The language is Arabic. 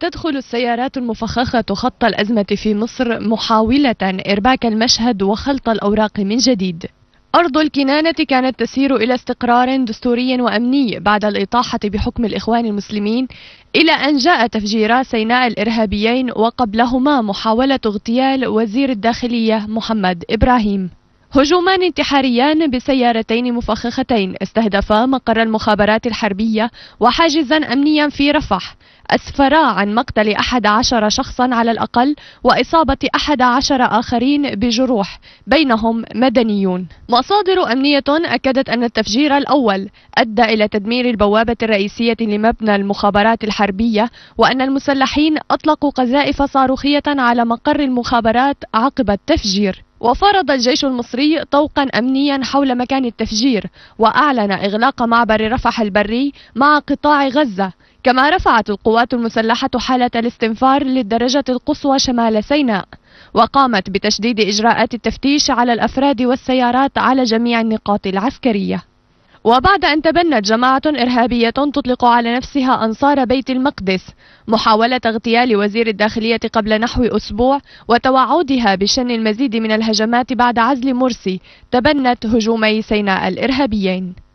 تدخل السيارات المفخخة خط الأزمة في مصر محاولة إرباك المشهد وخلط الأوراق من جديد أرض الكنانة كانت تسير إلى استقرار دستوري وأمني بعد الإطاحة بحكم الإخوان المسلمين إلى أن جاء تفجيرا سيناء الإرهابيين وقبلهما محاولة اغتيال وزير الداخلية محمد إبراهيم هجومان انتحاريان بسيارتين مفخختين استهدفا مقر المخابرات الحربية وحاجزا أمنيا في رفح أسفرا عن مقتل أحد عشر شخصا على الأقل وإصابة أحد عشر آخرين بجروح بينهم مدنيون مصادر أمنية أكدت أن التفجير الأول أدى إلى تدمير البوابة الرئيسية لمبنى المخابرات الحربية وأن المسلحين أطلقوا قذائف صاروخية على مقر المخابرات عقب التفجير وفرض الجيش المصري طوقا امنيا حول مكان التفجير واعلن اغلاق معبر رفح البري مع قطاع غزه كما رفعت القوات المسلحة حالة الاستنفار للدرجة القصوى شمال سيناء وقامت بتشديد إجراءات التفتيش على الأفراد والسيارات على جميع النقاط العسكرية وبعد أن تبنت جماعة إرهابية تطلق على نفسها أنصار بيت المقدس محاولة اغتيال وزير الداخلية قبل نحو أسبوع وتوعدها بشن المزيد من الهجمات بعد عزل مرسي تبنت هجومي سيناء الإرهابيين